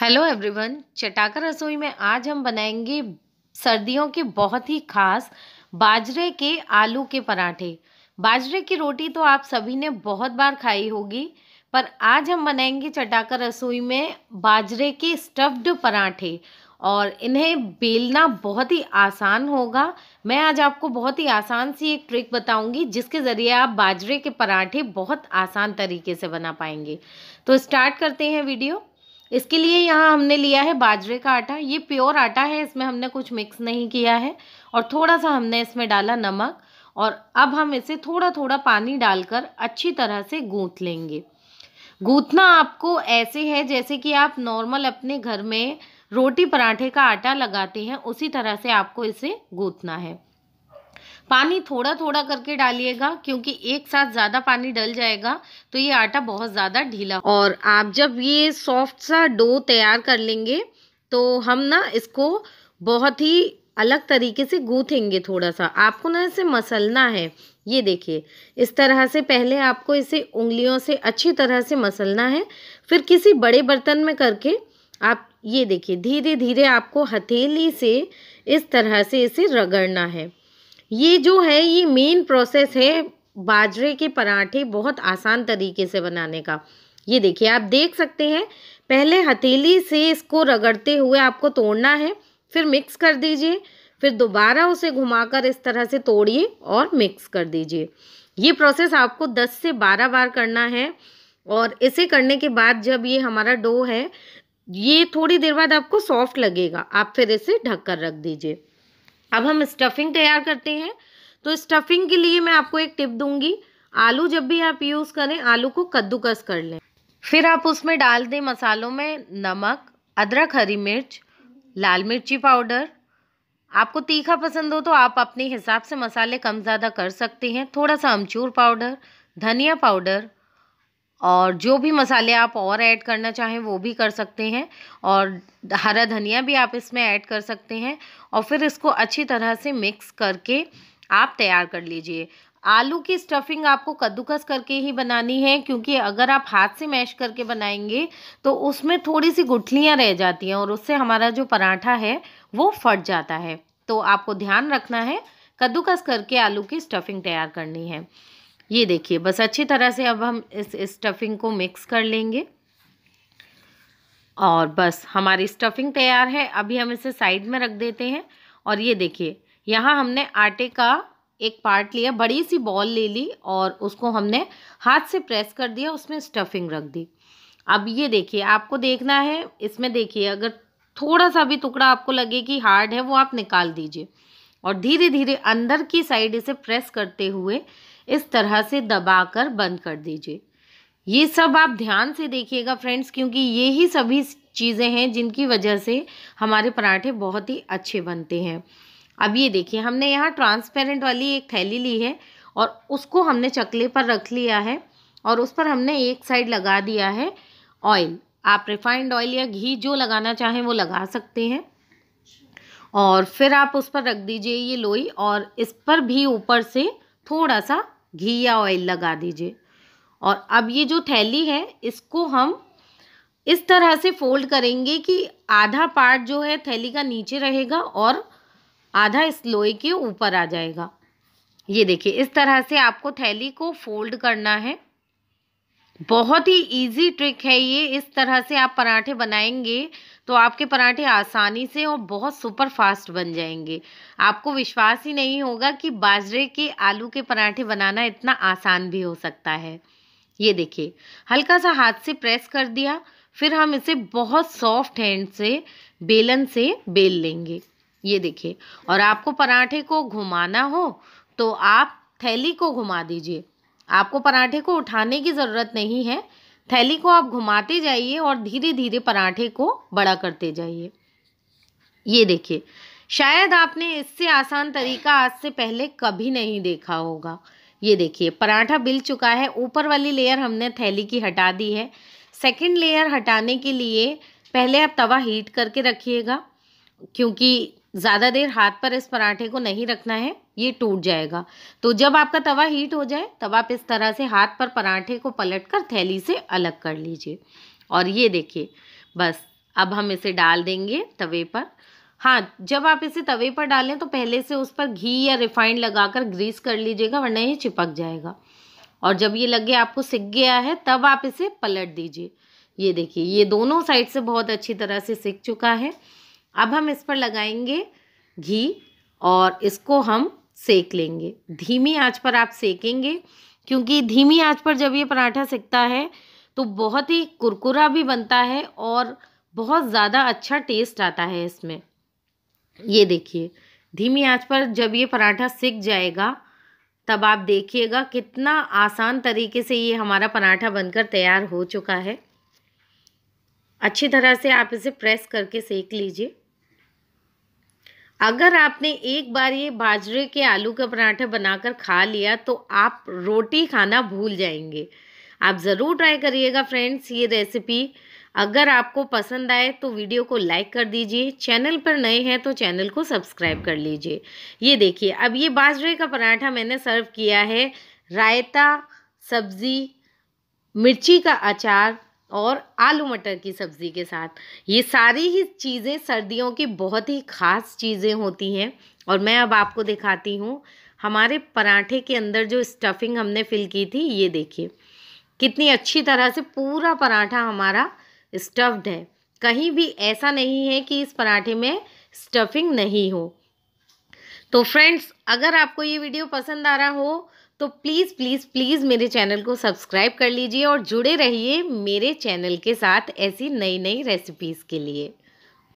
hello everyone चटाकर रसोई में आज हम बनाएंगे सर्दियों के बहुत ही खास बाजरे के आलू के पराठे बाजरे की रोटी तो आप सभी ने बहुत बार खाई होगी पर आज हम बनाएंगे चटाकर रसोई में बाजरे के स्टफ्ड पराठे और इन्हें बेलना बहुत ही आसान होगा मैं आज आपको बहुत ही आसान सी एक ट्रिक बताऊंगी जिसके ज़रिए आप बाजरे के पराठे बहुत आसान तरीके से बना पाएंगे तो स्टार्ट करते हैं वीडियो इसके लिए यहाँ हमने लिया है बाजरे का आटा ये प्योर आटा है इसमें हमने कुछ मिक्स नहीं किया है और थोड़ा सा हमने इसमें डाला नमक और अब हम इसे थोड़ा थोड़ा पानी डालकर अच्छी तरह से गूँथ लेंगे गूँथना आपको ऐसे है जैसे कि आप नॉर्मल अपने घर में रोटी पराठे का आटा लगाते हैं उसी तरह से आपको इसे गूँथना है पानी थोड़ा थोड़ा करके डालिएगा क्योंकि एक साथ ज़्यादा पानी डल जाएगा तो ये आटा बहुत ज़्यादा ढीला और आप जब ये सॉफ्ट सा डो तैयार कर लेंगे तो हम ना इसको बहुत ही अलग तरीके से गूँथेंगे थोड़ा सा आपको ना इसे मसलना है ये देखिए इस तरह से पहले आपको इसे उंगलियों से अच्छी तरह से मसलना है फिर किसी बड़े बर्तन में करके आप ये देखिए धीरे धीरे आपको हथेली से इस तरह से इसे रगड़ना है ये जो है ये मेन प्रोसेस है बाजरे के पराठे बहुत आसान तरीके से बनाने का ये देखिए आप देख सकते हैं पहले हथेली से इसको रगड़ते हुए आपको तोड़ना है फिर मिक्स कर दीजिए फिर दोबारा उसे घुमाकर इस तरह से तोड़िए और मिक्स कर दीजिए ये प्रोसेस आपको 10 से 12 बार करना है और इसे करने के बाद जब ये हमारा डो है ये थोड़ी देर बाद आपको सॉफ्ट लगेगा आप फिर इसे ढक कर रख दीजिए अब हम स्टफिंग तैयार करते हैं तो स्टफिंग के लिए मैं आपको एक टिप दूंगी आलू जब भी आप यूज़ करें आलू को कद्दूकस कर लें फिर आप उसमें डाल दें मसालों में नमक अदरक हरी मिर्च लाल मिर्ची पाउडर आपको तीखा पसंद हो तो आप अपने हिसाब से मसाले कम ज़्यादा कर सकते हैं थोड़ा सा अमचूर पाउडर धनिया पाउडर और जो भी मसाले आप और ऐड करना चाहें वो भी कर सकते हैं और हरा धनिया भी आप इसमें ऐड कर सकते हैं और फिर इसको अच्छी तरह से मिक्स करके आप तैयार कर लीजिए आलू की स्टफिंग आपको कद्दूकस करके ही बनानी है क्योंकि अगर आप हाथ से मैश करके बनाएंगे तो उसमें थोड़ी सी गुठलियाँ रह जाती हैं और उससे हमारा जो पराठा है वो फट जाता है तो आपको ध्यान रखना है कद्दूकस करके आलू की स्टफिंग तैयार करनी है ये देखिए बस अच्छी तरह से अब हम इस स्टफिंग को मिक्स कर लेंगे और बस हमारी स्टफिंग तैयार है अभी हम इसे साइड में रख देते हैं और ये देखिए यहाँ हमने आटे का एक पार्ट लिया बड़ी सी बॉल ले ली और उसको हमने हाथ से प्रेस कर दिया उसमें स्टफिंग रख दी अब ये देखिए आपको देखना है इसमें देखिए अगर थोड़ा सा भी टुकड़ा आपको लगे कि हार्ड है वो आप निकाल दीजिए और धीरे धीरे अंदर की साइड इसे प्रेस करते हुए इस तरह से दबा कर बंद कर दीजिए ये सब आप ध्यान से देखिएगा फ्रेंड्स क्योंकि ये ही सभी चीज़ें हैं जिनकी वजह से हमारे पराठे बहुत ही अच्छे बनते हैं अब ये देखिए हमने यहाँ ट्रांसपेरेंट वाली एक थैली ली है और उसको हमने चकले पर रख लिया है और उस पर हमने एक साइड लगा दिया है ऑयल आप रिफाइंड ऑयल या घी जो लगाना चाहें वो लगा सकते हैं और फिर आप उस पर रख दीजिए ये लोई और इस पर भी ऊपर से थोड़ा सा घी या ऑयल लगा दीजिए और अब ये जो थैली है इसको हम इस तरह से फोल्ड करेंगे कि आधा पार्ट जो है थैली का नीचे रहेगा और आधा इस लोहे के ऊपर आ जाएगा ये देखिए इस तरह से आपको थैली को फोल्ड करना है बहुत ही इजी ट्रिक है ये इस तरह से आप पराठे बनाएंगे तो आपके पराठे आसानी से और बहुत सुपर फास्ट बन जाएंगे आपको विश्वास ही नहीं होगा कि बाजरे के आलू के पराठे बनाना इतना आसान भी हो सकता है ये देखिए हल्का सा हाथ से प्रेस कर दिया फिर हम इसे बहुत सॉफ्ट हैंड से बेलन से बेल लेंगे ये देखिए और आपको पराठे को घुमाना हो तो आप थैली को घुमा दीजिए आपको पराठे को उठाने की ज़रूरत नहीं है थैली को आप घुमाते जाइए और धीरे धीरे पराठे को बड़ा करते जाइए ये देखिए शायद आपने इससे आसान तरीका आज से पहले कभी नहीं देखा होगा ये देखिए पराठा बिल चुका है ऊपर वाली लेयर हमने थैली की हटा दी है सेकंड लेयर हटाने के लिए पहले आप तवा हीट करके रखिएगा क्योंकि ज़्यादा देर हाथ पर इस पराठे को नहीं रखना है ये टूट जाएगा तो जब आपका तवा हीट हो जाए तब आप इस तरह से हाथ पर पराठे को पलट कर थैली से अलग कर लीजिए और ये देखिए बस अब हम इसे डाल देंगे तवे पर हाँ जब आप इसे तवे पर डालें तो पहले से उस पर घी या रिफाइंड लगाकर ग्रीस कर लीजिएगा वरना ये चिपक जाएगा और जब ये लगे आपको सिक गया है तब आप इसे पलट दीजिए ये देखिए ये दोनों साइड से बहुत अच्छी तरह से सिक चुका है अब हम इस पर लगाएंगे घी और इसको हम सेक लेंगे धीमी आंच पर आप सेकेंगे क्योंकि धीमी आंच पर जब ये पराठा सेकता है तो बहुत ही कुरकुरा भी बनता है और बहुत ज़्यादा अच्छा टेस्ट आता है इसमें ये देखिए धीमी आंच पर जब ये पराठा सेक जाएगा तब आप देखिएगा कितना आसान तरीके से ये हमारा पराठा बनकर तैयार हो चुका है अच्छी तरह से आप इसे प्रेस करके सेक लीजिए अगर आपने एक बार ये बाजरे के आलू का पराठा बनाकर खा लिया तो आप रोटी खाना भूल जाएंगे आप ज़रूर ट्राई करिएगा फ्रेंड्स ये रेसिपी अगर आपको पसंद आए तो वीडियो को लाइक कर दीजिए चैनल पर नए हैं तो चैनल को सब्सक्राइब कर लीजिए ये देखिए अब ये बाजरे का पराठा मैंने सर्व किया है रायता सब्ज़ी मिर्ची का अचार और आलू मटर की सब्ज़ी के साथ ये सारी ही चीज़ें सर्दियों की बहुत ही ख़ास चीज़ें होती हैं और मैं अब आपको दिखाती हूँ हमारे पराठे के अंदर जो स्टफिंग हमने फिल की थी ये देखिए कितनी अच्छी तरह से पूरा पराठा हमारा स्टफ्ड है कहीं भी ऐसा नहीं है कि इस पराठे में स्टफिंग नहीं हो तो फ्रेंड्स अगर आपको ये वीडियो पसंद आ रहा हो तो प्लीज़ प्लीज़ प्लीज़ मेरे चैनल को सब्सक्राइब कर लीजिए और जुड़े रहिए मेरे चैनल के साथ ऐसी नई नई रेसिपीज़ के लिए